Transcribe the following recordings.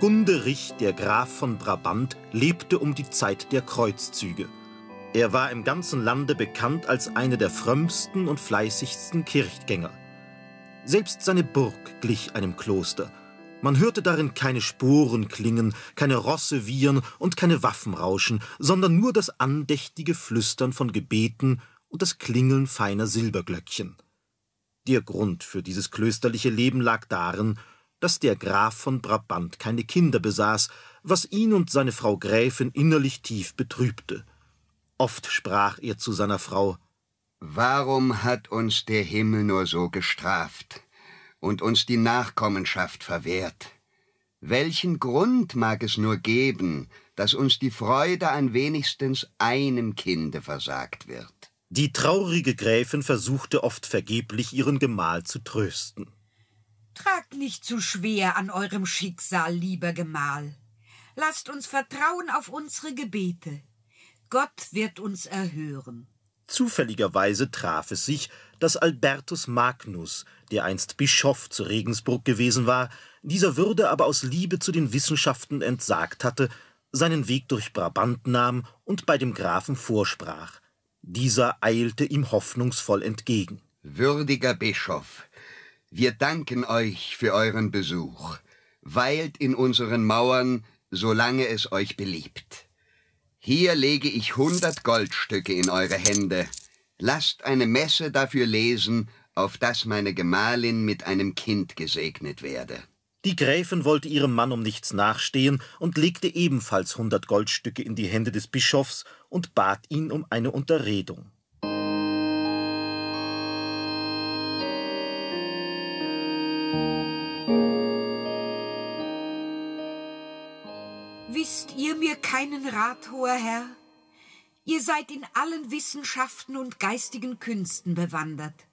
Gunderich, der Graf von Brabant, lebte um die Zeit der Kreuzzüge. Er war im ganzen Lande bekannt als einer der frömmsten und fleißigsten Kirchgänger. Selbst seine Burg glich einem Kloster. Man hörte darin keine Sporen klingen, keine Rosse wiehern und keine Waffen rauschen, sondern nur das andächtige Flüstern von Gebeten und das Klingeln feiner Silberglöckchen. Der Grund für dieses klösterliche Leben lag darin, dass der Graf von Brabant keine Kinder besaß, was ihn und seine Frau Gräfin innerlich tief betrübte. Oft sprach er zu seiner Frau Warum hat uns der Himmel nur so gestraft und uns die Nachkommenschaft verwehrt? Welchen Grund mag es nur geben, dass uns die Freude an wenigstens einem Kinde versagt wird? Die traurige Gräfin versuchte oft vergeblich, ihren Gemahl zu trösten. Tragt nicht zu schwer an eurem Schicksal, lieber Gemahl. Lasst uns vertrauen auf unsere Gebete. Gott wird uns erhören. Zufälligerweise traf es sich, dass Albertus Magnus, der einst Bischof zu Regensburg gewesen war, dieser Würde aber aus Liebe zu den Wissenschaften entsagt hatte, seinen Weg durch Brabant nahm und bei dem Grafen vorsprach. Dieser eilte ihm hoffnungsvoll entgegen. Würdiger Bischof, wir danken euch für euren Besuch. Weilt in unseren Mauern, solange es euch beliebt. Hier lege ich hundert Goldstücke in eure Hände. Lasst eine Messe dafür lesen, auf dass meine Gemahlin mit einem Kind gesegnet werde. Die Gräfin wollte ihrem Mann um nichts nachstehen und legte ebenfalls hundert Goldstücke in die Hände des Bischofs und bat ihn um eine Unterredung. Wisst ihr mir keinen Rat, hoher Herr? Ihr seid in allen Wissenschaften und geistigen Künsten bewandert.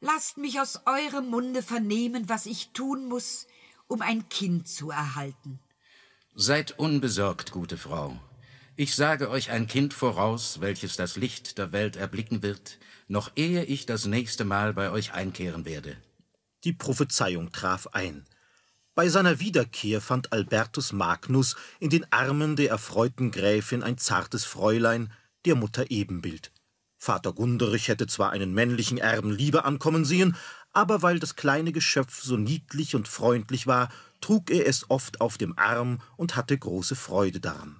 Lasst mich aus eurem Munde vernehmen, was ich tun muss, um ein Kind zu erhalten. Seid unbesorgt, gute Frau. Ich sage euch ein Kind voraus, welches das Licht der Welt erblicken wird, noch ehe ich das nächste Mal bei euch einkehren werde. Die Prophezeiung traf ein. Bei seiner Wiederkehr fand Albertus Magnus in den Armen der erfreuten Gräfin ein zartes Fräulein, der Mutter Ebenbild. Vater Gunderich hätte zwar einen männlichen Erben lieber ankommen sehen, aber weil das kleine Geschöpf so niedlich und freundlich war, trug er es oft auf dem Arm und hatte große Freude daran.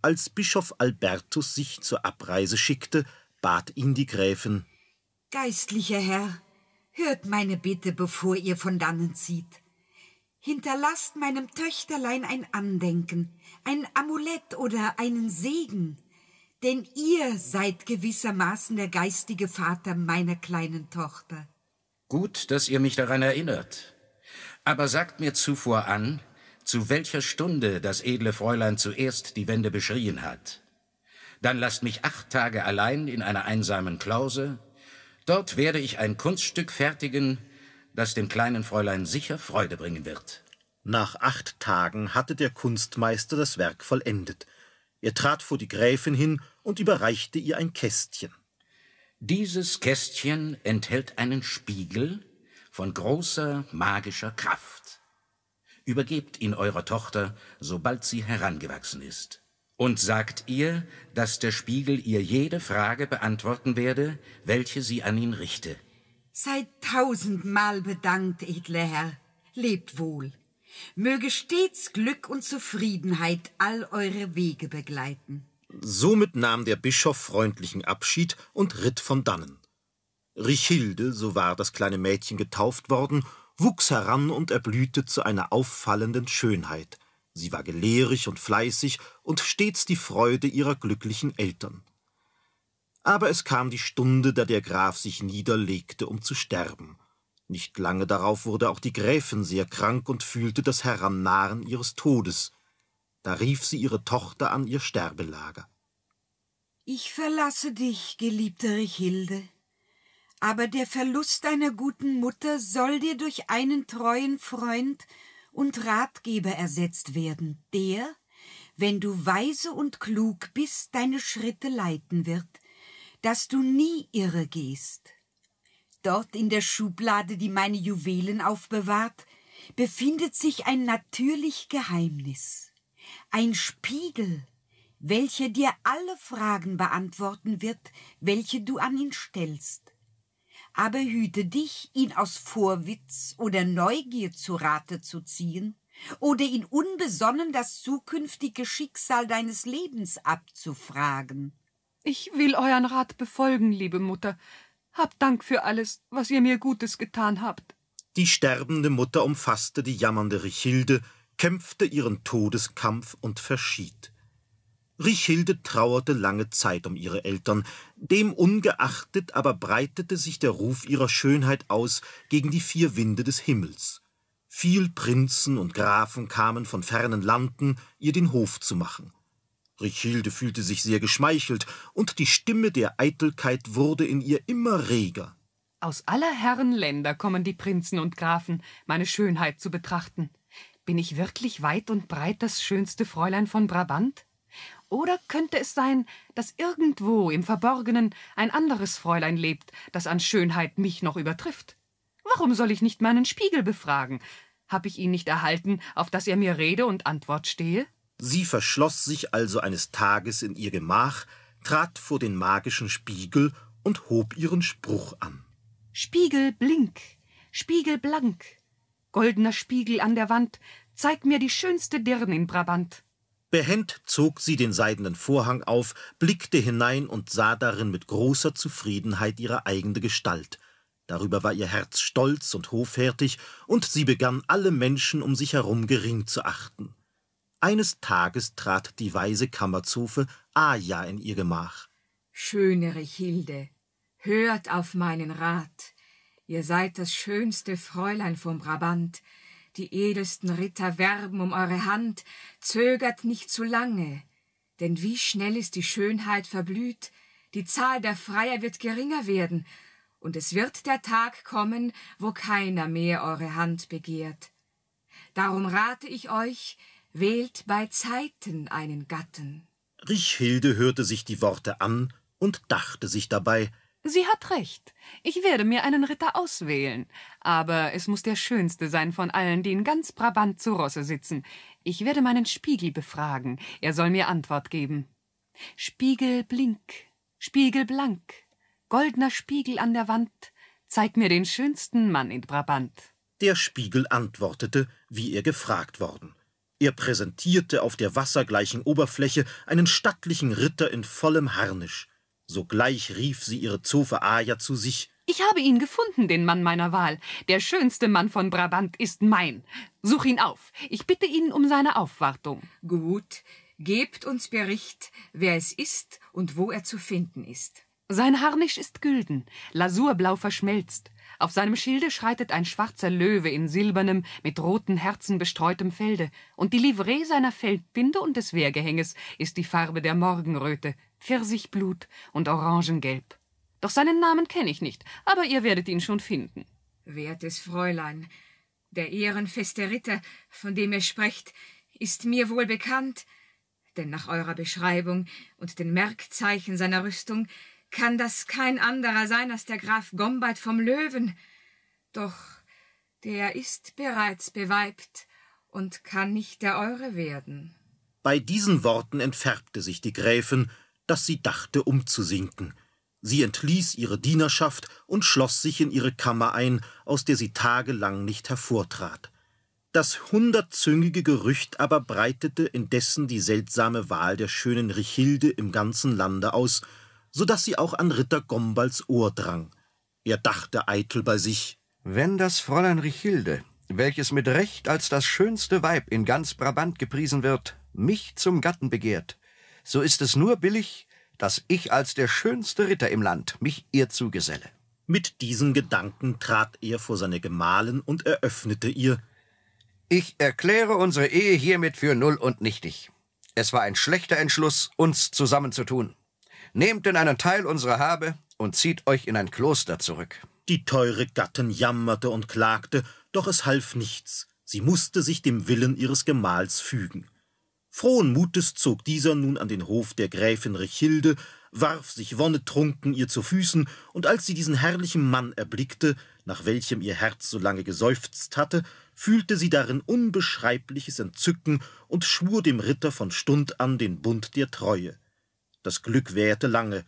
Als Bischof Albertus sich zur Abreise schickte, bat ihn die Gräfin Geistlicher Herr, hört meine Bitte, bevor ihr von dannen zieht. Hinterlasst meinem Töchterlein ein Andenken, ein Amulett oder einen Segen, denn ihr seid gewissermaßen der geistige Vater meiner kleinen Tochter. Gut, dass ihr mich daran erinnert. Aber sagt mir zuvor an, zu welcher Stunde das edle Fräulein zuerst die Wände beschrien hat. Dann lasst mich acht Tage allein in einer einsamen Klause. Dort werde ich ein Kunststück fertigen, das dem kleinen Fräulein sicher Freude bringen wird. Nach acht Tagen hatte der Kunstmeister das Werk vollendet. Er trat vor die Gräfin hin und überreichte ihr ein Kästchen. Dieses Kästchen enthält einen Spiegel von großer magischer Kraft. Übergebt ihn eurer Tochter, sobald sie herangewachsen ist und sagt ihr, dass der Spiegel ihr jede Frage beantworten werde, welche sie an ihn richte. Seid tausendmal bedankt, edler Herr, lebt wohl. Möge stets Glück und Zufriedenheit all eure Wege begleiten. Somit nahm der Bischof freundlichen Abschied und ritt von dannen. Richilde, so war das kleine Mädchen getauft worden, wuchs heran und erblühte zu einer auffallenden Schönheit. Sie war gelehrig und fleißig und stets die Freude ihrer glücklichen Eltern aber es kam die Stunde, da der Graf sich niederlegte, um zu sterben. Nicht lange darauf wurde auch die Gräfin sehr krank und fühlte das Herannahen ihres Todes. Da rief sie ihre Tochter an ihr Sterbelager. Ich verlasse dich, geliebte Richilde, aber der Verlust deiner guten Mutter soll dir durch einen treuen Freund und Ratgeber ersetzt werden, der, wenn du weise und klug bist, deine Schritte leiten wird dass du nie irre gehst. Dort in der Schublade, die meine Juwelen aufbewahrt, befindet sich ein natürlich Geheimnis, ein Spiegel, welcher dir alle Fragen beantworten wird, welche du an ihn stellst. Aber hüte dich, ihn aus Vorwitz oder Neugier zu Rate zu ziehen oder ihn unbesonnen das zukünftige Schicksal deines Lebens abzufragen. Ich will euren Rat befolgen, liebe Mutter. Habt Dank für alles, was ihr mir Gutes getan habt. Die sterbende Mutter umfasste die jammernde Richilde, kämpfte ihren Todeskampf und verschied. Richilde trauerte lange Zeit um ihre Eltern, demungeachtet aber breitete sich der Ruf ihrer Schönheit aus gegen die vier Winde des Himmels. Viel Prinzen und Grafen kamen von fernen Landen, ihr den Hof zu machen. Brichilde fühlte sich sehr geschmeichelt, und die Stimme der Eitelkeit wurde in ihr immer reger. Aus aller Herren Länder kommen die Prinzen und Grafen, meine Schönheit zu betrachten. Bin ich wirklich weit und breit das schönste Fräulein von Brabant? Oder könnte es sein, dass irgendwo im Verborgenen ein anderes Fräulein lebt, das an Schönheit mich noch übertrifft? Warum soll ich nicht meinen Spiegel befragen? Hab ich ihn nicht erhalten, auf dass er mir Rede und Antwort stehe? Sie verschloss sich also eines Tages in ihr Gemach, trat vor den magischen Spiegel und hob ihren Spruch an. Spiegel blink, Spiegel blank, goldener Spiegel an der Wand, zeig mir die schönste Dirn in Brabant. Behend zog sie den seidenen Vorhang auf, blickte hinein und sah darin mit großer Zufriedenheit ihre eigene Gestalt. Darüber war ihr Herz stolz und hoffärtig, und sie begann alle Menschen um sich herum gering zu achten. Eines Tages trat die weise Kammerzofe Aja in ihr Gemach. Schöne Richilde, hört auf meinen Rat. Ihr seid das schönste Fräulein vom Brabant. Die edelsten Ritter werben um eure Hand. Zögert nicht zu lange. Denn wie schnell ist die Schönheit verblüht. Die Zahl der Freier wird geringer werden. Und es wird der Tag kommen, wo keiner mehr eure Hand begehrt. Darum rate ich euch, wählt bei Zeiten einen Gatten. Richhilde hörte sich die Worte an und dachte sich dabei, Sie hat recht. Ich werde mir einen Ritter auswählen. Aber es muß der schönste sein von allen, die in ganz Brabant zu Rosse sitzen. Ich werde meinen Spiegel befragen. Er soll mir Antwort geben. Spiegel blink, Spiegel blank, goldner Spiegel an der Wand, zeig mir den schönsten Mann in Brabant. Der Spiegel antwortete, wie er gefragt worden. Er präsentierte auf der wassergleichen Oberfläche einen stattlichen Ritter in vollem Harnisch. Sogleich rief sie ihre Zofe Aja zu sich. Ich habe ihn gefunden, den Mann meiner Wahl. Der schönste Mann von Brabant ist mein. Such ihn auf. Ich bitte ihn um seine Aufwartung. Gut. Gebt uns Bericht, wer es ist und wo er zu finden ist. Sein Harnisch ist gülden, lasurblau verschmelzt. Auf seinem Schilde schreitet ein schwarzer Löwe in silbernem, mit roten Herzen bestreutem Felde, und die Livree seiner Feldbinde und des Wehrgehänges ist die Farbe der Morgenröte, Pfirsichblut und Orangengelb. Doch seinen Namen kenne ich nicht, aber ihr werdet ihn schon finden. Wertes Fräulein, der ehrenfeste Ritter, von dem ihr sprecht, ist mir wohl bekannt, denn nach eurer Beschreibung und den Merkzeichen seiner Rüstung kann das kein anderer sein als der Graf Gombart vom Löwen. Doch der ist bereits beweibt und kann nicht der eure werden. Bei diesen Worten entfärbte sich die Gräfin, dass sie dachte, umzusinken. Sie entließ ihre Dienerschaft und schloss sich in ihre Kammer ein, aus der sie tagelang nicht hervortrat. Das hundertzüngige Gerücht aber breitete indessen die seltsame Wahl der schönen Richilde im ganzen Lande aus, so daß sie auch an Ritter Gombals Ohr drang. Er dachte eitel bei sich. Wenn das Fräulein Richilde, welches mit Recht als das schönste Weib in ganz Brabant gepriesen wird, mich zum Gatten begehrt, so ist es nur billig, dass ich als der schönste Ritter im Land mich ihr zugeselle. Mit diesen Gedanken trat er vor seine Gemahlin und eröffnete ihr Ich erkläre unsere Ehe hiermit für null und nichtig. Es war ein schlechter Entschluss, uns zusammenzutun. Nehmt denn einen Teil unserer Habe und zieht euch in ein Kloster zurück. Die teure Gattin jammerte und klagte, doch es half nichts. Sie musste sich dem Willen ihres Gemahls fügen. Frohen Mutes zog dieser nun an den Hof der Gräfin Richilde, warf sich wonnetrunken ihr zu Füßen, und als sie diesen herrlichen Mann erblickte, nach welchem ihr Herz so lange geseufzt hatte, fühlte sie darin unbeschreibliches Entzücken und schwur dem Ritter von Stund an den Bund der Treue. Das Glück währte lange,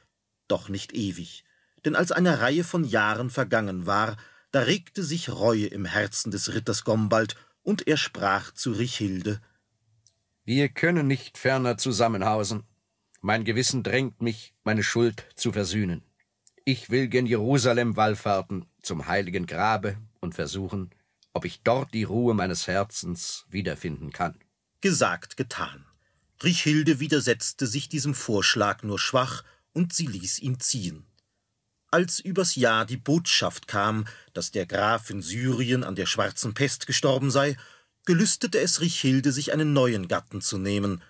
doch nicht ewig, denn als eine Reihe von Jahren vergangen war, da regte sich Reue im Herzen des Ritters Gombald, und er sprach zu Richilde Wir können nicht ferner zusammenhausen. Mein Gewissen drängt mich, meine Schuld zu versöhnen. Ich will gen Jerusalem wallfahrten, zum heiligen Grabe, und versuchen, ob ich dort die Ruhe meines Herzens wiederfinden kann. Gesagt, getan. Richilde widersetzte sich diesem Vorschlag nur schwach und sie ließ ihn ziehen. Als übers Jahr die Botschaft kam, dass der Graf in Syrien an der schwarzen Pest gestorben sei, gelüstete es Richilde, sich einen neuen Gatten zu nehmen.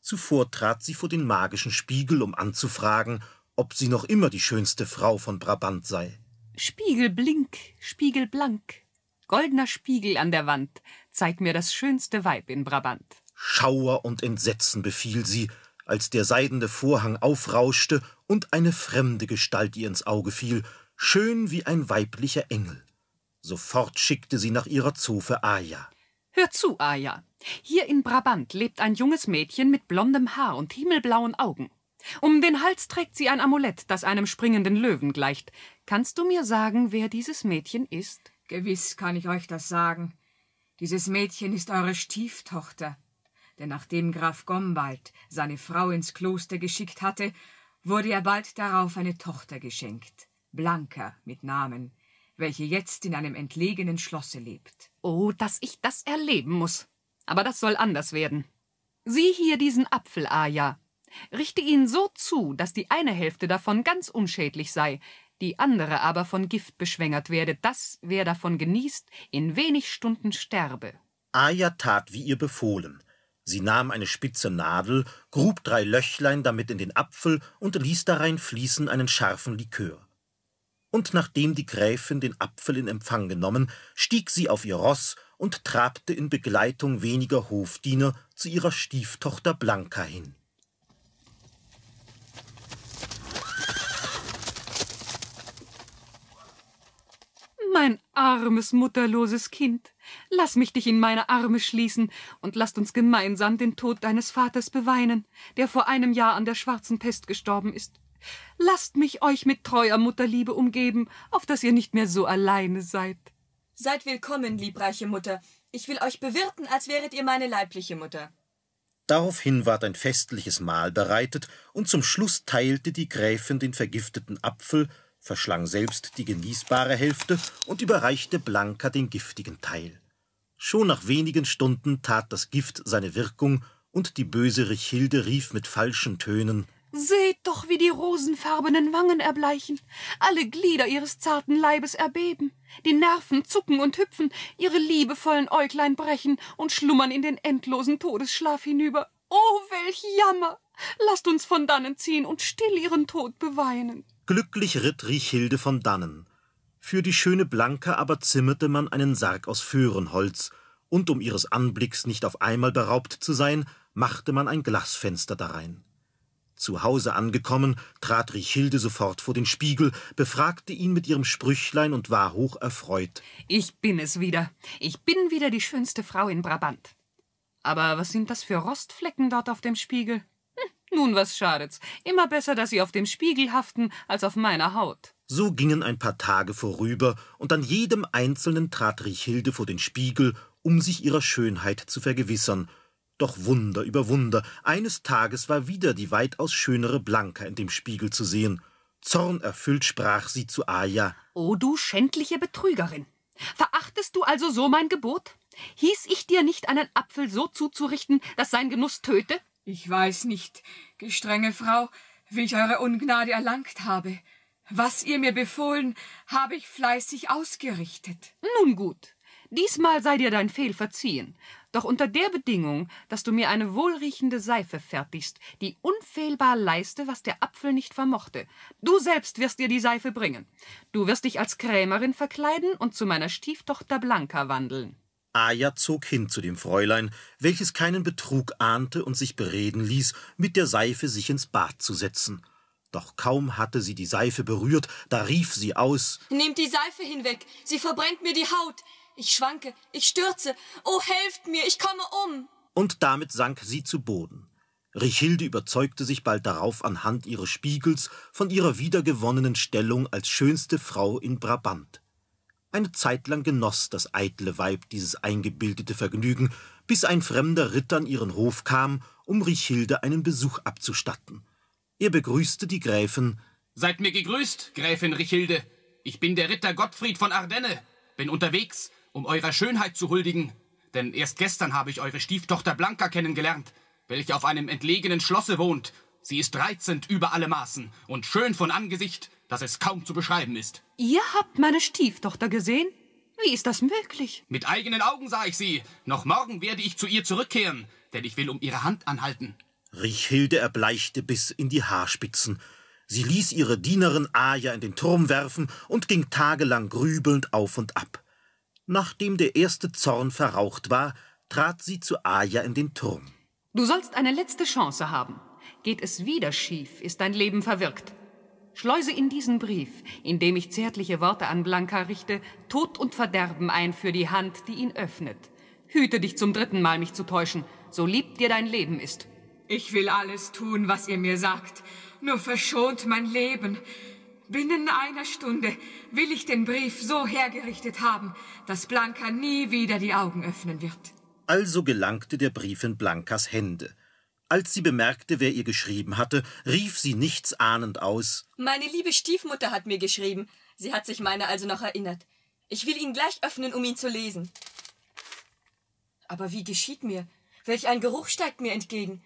Zuvor trat sie vor den magischen Spiegel, um anzufragen, ob sie noch immer die schönste Frau von Brabant sei. Spiegelblink, spiegelblank, goldener Spiegel an der Wand, zeig mir das schönste Weib in Brabant. Schauer und Entsetzen befiel sie, als der seidene Vorhang aufrauschte und eine fremde Gestalt ihr ins Auge fiel, schön wie ein weiblicher Engel. Sofort schickte sie nach ihrer Zofe Aja. Hör zu, Aja. Hier in Brabant lebt ein junges Mädchen mit blondem Haar und himmelblauen Augen. Um den Hals trägt sie ein Amulett, das einem springenden Löwen gleicht. Kannst du mir sagen, wer dieses Mädchen ist? Gewiss kann ich euch das sagen. Dieses Mädchen ist eure Stieftochter denn nachdem Graf Gombald seine Frau ins Kloster geschickt hatte, wurde er bald darauf eine Tochter geschenkt, Blanka mit Namen, welche jetzt in einem entlegenen Schlosse lebt. Oh, dass ich das erleben muss. Aber das soll anders werden. Sieh hier diesen Apfel, Aja. Richte ihn so zu, dass die eine Hälfte davon ganz unschädlich sei, die andere aber von Gift beschwängert werde, dass, wer davon genießt, in wenig Stunden sterbe. Aja tat, wie ihr befohlen, Sie nahm eine spitze Nadel, grub drei Löchlein damit in den Apfel und ließ darein fließen einen scharfen Likör. Und nachdem die Gräfin den Apfel in Empfang genommen, stieg sie auf ihr Ross und trabte in Begleitung weniger Hofdiener zu ihrer Stieftochter Blanca hin. Mein armes, mutterloses Kind. Lass mich dich in meine Arme schließen und lasst uns gemeinsam den Tod deines Vaters beweinen, der vor einem Jahr an der schwarzen Pest gestorben ist. Lasst mich euch mit treuer Mutterliebe umgeben, auf dass ihr nicht mehr so alleine seid. Seid willkommen, liebreiche Mutter. Ich will euch bewirten, als wäret ihr meine leibliche Mutter. Daraufhin ward ein festliches Mahl bereitet, und zum Schluss teilte die Gräfin den vergifteten Apfel, verschlang selbst die genießbare Hälfte und überreichte Blanka den giftigen Teil. Schon nach wenigen Stunden tat das Gift seine Wirkung, und die böse Richilde rief mit falschen Tönen Seht doch, wie die rosenfarbenen Wangen erbleichen, alle Glieder ihres zarten Leibes erbeben, die Nerven zucken und hüpfen, ihre liebevollen Äuglein brechen und schlummern in den endlosen Todesschlaf hinüber. Oh, welch Jammer! Lasst uns von dannen ziehen und still ihren Tod beweinen. Glücklich ritt Richilde von dannen. Für die schöne Blanka aber zimmerte man einen Sarg aus Föhrenholz, und um ihres Anblicks nicht auf einmal beraubt zu sein, machte man ein Glasfenster darein. Zu Hause angekommen, trat Richilde sofort vor den Spiegel, befragte ihn mit ihrem Sprüchlein und war hoch erfreut. Ich bin es wieder. Ich bin wieder die schönste Frau in Brabant. Aber was sind das für Rostflecken dort auf dem Spiegel? Hm, nun, was schadet's? Immer besser, dass sie auf dem Spiegel haften, als auf meiner Haut. So gingen ein paar Tage vorüber, und an jedem einzelnen trat Riechilde vor den Spiegel, um sich ihrer Schönheit zu vergewissern. Doch Wunder über Wunder, eines Tages war wieder die weitaus schönere Blanka in dem Spiegel zu sehen. Zornerfüllt sprach sie zu Aja. O du schändliche Betrügerin! Verachtest du also so mein Gebot? Hieß ich dir nicht, einen Apfel so zuzurichten, dass sein Genuss töte? Ich weiß nicht, gestrenge Frau, wie ich eure Ungnade erlangt habe. Was ihr mir befohlen, habe ich fleißig ausgerichtet. Nun gut. Diesmal sei dir dein Fehl verziehen, doch unter der Bedingung, dass du mir eine wohlriechende Seife fertigst, die unfehlbar leiste, was der Apfel nicht vermochte. Du selbst wirst dir die Seife bringen. Du wirst dich als Krämerin verkleiden und zu meiner Stieftochter Blanca wandeln. Aja zog hin zu dem Fräulein, welches keinen Betrug ahnte und sich bereden ließ, mit der Seife sich ins Bad zu setzen. Doch kaum hatte sie die Seife berührt, da rief sie aus Nehmt die Seife hinweg, sie verbrennt mir die Haut. Ich schwanke, ich stürze. Oh, helft mir, ich komme um. Und damit sank sie zu Boden. Richilde überzeugte sich bald darauf anhand ihres Spiegels von ihrer wiedergewonnenen Stellung als schönste Frau in Brabant. Eine Zeitlang genoss das eitle Weib dieses eingebildete Vergnügen, bis ein fremder Ritter an ihren Hof kam, um Richilde einen Besuch abzustatten. Er begrüßte die Gräfin. Seid mir gegrüßt, Gräfin Richilde. Ich bin der Ritter Gottfried von Ardenne. Bin unterwegs, um eurer Schönheit zu huldigen. Denn erst gestern habe ich eure Stieftochter Blanca kennengelernt, welche auf einem entlegenen Schlosse wohnt. Sie ist reizend über alle Maßen und schön von Angesicht, dass es kaum zu beschreiben ist. Ihr habt meine Stieftochter gesehen? Wie ist das möglich? Mit eigenen Augen sah ich sie. Noch morgen werde ich zu ihr zurückkehren, denn ich will um ihre Hand anhalten. Richilde erbleichte bis in die Haarspitzen. Sie ließ ihre Dienerin Aja in den Turm werfen und ging tagelang grübelnd auf und ab. Nachdem der erste Zorn verraucht war, trat sie zu Aja in den Turm. Du sollst eine letzte Chance haben. Geht es wieder schief, ist dein Leben verwirkt. Schleuse in diesen Brief, in dem ich zärtliche Worte an Blanka richte, Tod und Verderben ein für die Hand, die ihn öffnet. Hüte dich zum dritten Mal, mich zu täuschen, so lieb dir dein Leben ist. Ich will alles tun, was ihr mir sagt. Nur verschont mein Leben. Binnen einer Stunde will ich den Brief so hergerichtet haben, dass Blanka nie wieder die Augen öffnen wird. Also gelangte der Brief in Blankas Hände. Als sie bemerkte, wer ihr geschrieben hatte, rief sie nichts ahnend aus. Meine liebe Stiefmutter hat mir geschrieben. Sie hat sich meiner also noch erinnert. Ich will ihn gleich öffnen, um ihn zu lesen. Aber wie geschieht mir? Welch ein Geruch steigt mir entgegen.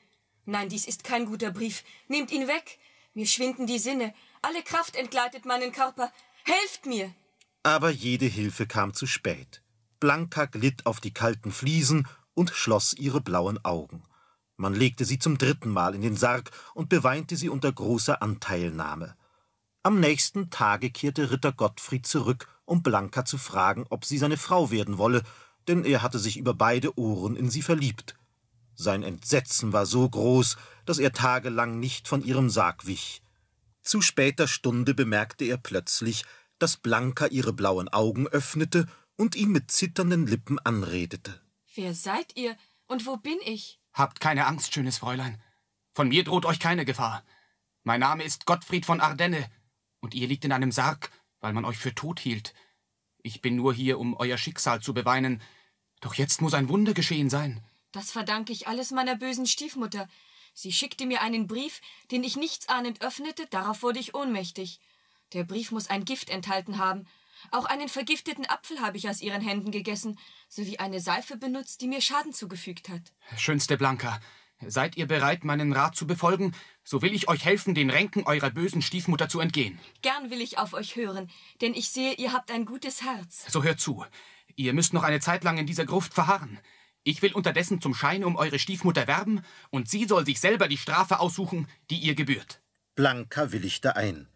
Nein, dies ist kein guter Brief. Nehmt ihn weg. Mir schwinden die Sinne. Alle Kraft entgleitet meinen Körper. Helft mir! Aber jede Hilfe kam zu spät. Blanka glitt auf die kalten Fliesen und schloss ihre blauen Augen. Man legte sie zum dritten Mal in den Sarg und beweinte sie unter großer Anteilnahme. Am nächsten Tage kehrte Ritter Gottfried zurück, um Blanka zu fragen, ob sie seine Frau werden wolle, denn er hatte sich über beide Ohren in sie verliebt. Sein Entsetzen war so groß, dass er tagelang nicht von ihrem Sarg wich. Zu später Stunde bemerkte er plötzlich, dass Blanka ihre blauen Augen öffnete und ihn mit zitternden Lippen anredete. Wer seid ihr und wo bin ich? Habt keine Angst, schönes Fräulein. Von mir droht euch keine Gefahr. Mein Name ist Gottfried von Ardenne, und ihr liegt in einem Sarg, weil man euch für tot hielt. Ich bin nur hier, um euer Schicksal zu beweinen. Doch jetzt muss ein Wunder geschehen sein. Das verdanke ich alles meiner bösen Stiefmutter. Sie schickte mir einen Brief, den ich nichtsahnend öffnete, darauf wurde ich ohnmächtig. Der Brief muss ein Gift enthalten haben. Auch einen vergifteten Apfel habe ich aus ihren Händen gegessen, sowie eine Seife benutzt, die mir Schaden zugefügt hat. Schönste Blanka, seid ihr bereit, meinen Rat zu befolgen, so will ich euch helfen, den Ränken eurer bösen Stiefmutter zu entgehen. Gern will ich auf euch hören, denn ich sehe, ihr habt ein gutes Herz. So hört zu. Ihr müsst noch eine Zeit lang in dieser Gruft verharren. Ich will unterdessen zum Schein um eure Stiefmutter werben, und sie soll sich selber die Strafe aussuchen, die ihr gebührt. Blanka willigte ein,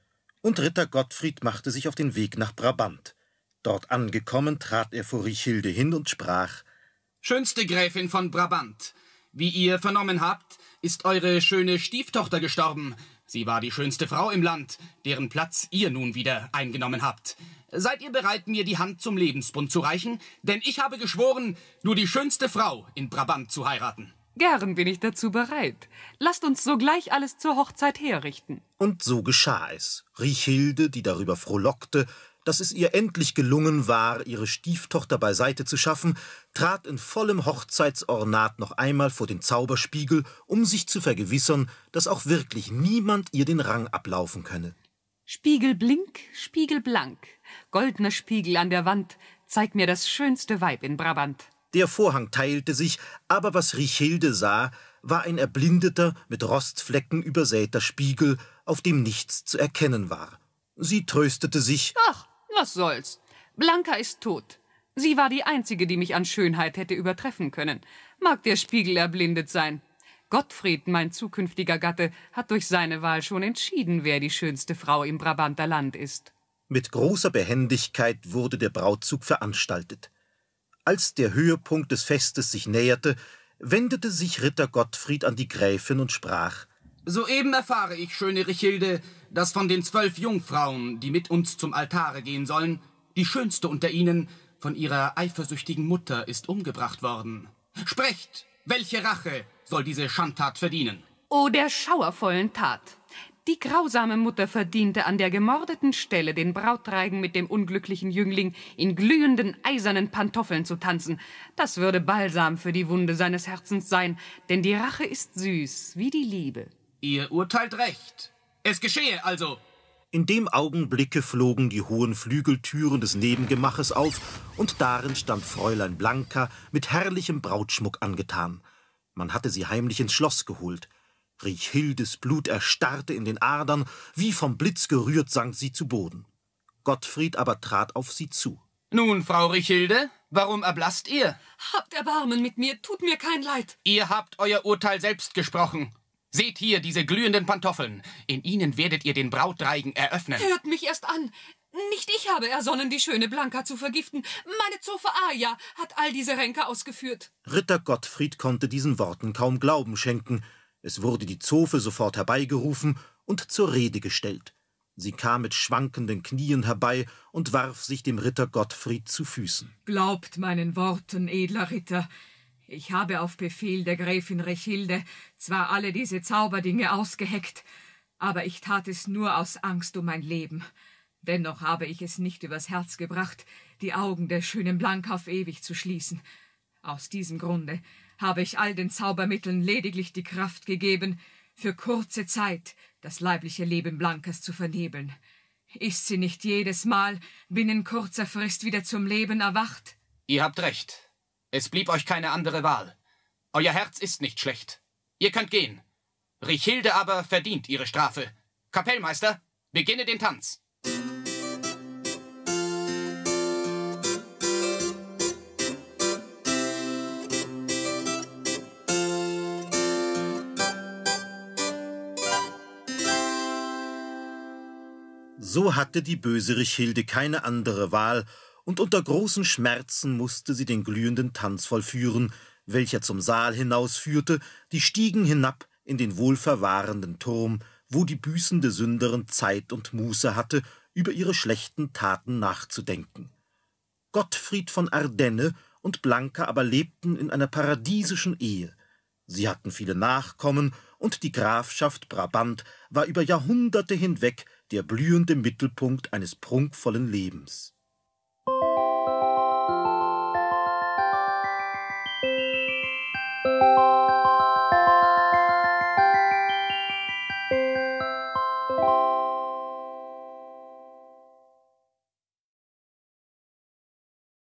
und Ritter Gottfried machte sich auf den Weg nach Brabant. Dort angekommen, trat er vor Richilde hin und sprach Schönste Gräfin von Brabant, wie ihr vernommen habt, ist eure schöne Stieftochter gestorben, Sie war die schönste Frau im Land, deren Platz ihr nun wieder eingenommen habt. Seid ihr bereit, mir die Hand zum Lebensbund zu reichen? Denn ich habe geschworen, nur die schönste Frau in Brabant zu heiraten. Gern bin ich dazu bereit. Lasst uns sogleich alles zur Hochzeit herrichten. Und so geschah es. Riechilde, die darüber frohlockte, dass es ihr endlich gelungen war, ihre Stieftochter beiseite zu schaffen, trat in vollem Hochzeitsornat noch einmal vor den Zauberspiegel, um sich zu vergewissern, dass auch wirklich niemand ihr den Rang ablaufen könne. Spiegel blink, Spiegel blank, goldener Spiegel an der Wand, zeig mir das schönste Weib in Brabant. Der Vorhang teilte sich, aber was Richilde sah, war ein erblindeter, mit Rostflecken übersäter Spiegel, auf dem nichts zu erkennen war. Sie tröstete sich. Ach, was soll's? Blanka ist tot. Sie war die einzige, die mich an Schönheit hätte übertreffen können. Mag der Spiegel erblindet sein. Gottfried, mein zukünftiger Gatte, hat durch seine Wahl schon entschieden, wer die schönste Frau im Brabanter Land ist. Mit großer Behendigkeit wurde der Brautzug veranstaltet. Als der Höhepunkt des Festes sich näherte, wendete sich Ritter Gottfried an die Gräfin und sprach Soeben erfahre ich, schöne Richilde, dass von den zwölf Jungfrauen, die mit uns zum Altare gehen sollen, die schönste unter ihnen von ihrer eifersüchtigen Mutter ist umgebracht worden. Sprecht, welche Rache soll diese Schandtat verdienen? O der schauervollen Tat! Die grausame Mutter verdiente an der gemordeten Stelle den Brautreigen mit dem unglücklichen Jüngling in glühenden eisernen Pantoffeln zu tanzen. Das würde Balsam für die Wunde seines Herzens sein, denn die Rache ist süß wie die Liebe. Ihr urteilt recht. Es geschehe also. In dem Augenblicke flogen die hohen Flügeltüren des Nebengemaches auf, und darin stand Fräulein Blanka mit herrlichem Brautschmuck angetan. Man hatte sie heimlich ins Schloss geholt. Riechildes Blut erstarrte in den Adern, wie vom Blitz gerührt sank sie zu Boden. Gottfried aber trat auf sie zu. Nun, Frau Richilde, warum erblasst ihr? Habt Erbarmen mit mir, tut mir kein Leid. Ihr habt euer Urteil selbst gesprochen. Seht hier diese glühenden Pantoffeln. In ihnen werdet ihr den Brautreigen eröffnen. Hört mich erst an. Nicht ich habe ersonnen, die schöne Blanka zu vergiften. Meine Zofe Aja hat all diese Ränke ausgeführt. Ritter Gottfried konnte diesen Worten kaum Glauben schenken. Es wurde die Zofe sofort herbeigerufen und zur Rede gestellt. Sie kam mit schwankenden Knien herbei und warf sich dem Ritter Gottfried zu Füßen. Glaubt meinen Worten, edler Ritter. Ich habe auf Befehl der Gräfin Rechilde zwar alle diese Zauberdinge ausgeheckt, aber ich tat es nur aus Angst um mein Leben. Dennoch habe ich es nicht übers Herz gebracht, die Augen der schönen Blank auf ewig zu schließen. Aus diesem Grunde habe ich all den Zaubermitteln lediglich die Kraft gegeben, für kurze Zeit das leibliche Leben Blankes zu vernebeln. Ist sie nicht jedes Mal binnen kurzer Frist wieder zum Leben erwacht? Ihr habt recht, es blieb euch keine andere Wahl. Euer Herz ist nicht schlecht. Ihr könnt gehen. Richilde aber verdient ihre Strafe. Kapellmeister, beginne den Tanz. So hatte die böse Richilde keine andere Wahl, und unter großen Schmerzen musste sie den glühenden Tanz vollführen, welcher zum Saal hinausführte, die Stiegen hinab in den wohlverwahrenden Turm, wo die büßende Sünderin Zeit und Muße hatte, über ihre schlechten Taten nachzudenken. Gottfried von Ardenne und Blanca aber lebten in einer paradiesischen Ehe. Sie hatten viele Nachkommen, und die Grafschaft Brabant war über Jahrhunderte hinweg der blühende Mittelpunkt eines prunkvollen Lebens.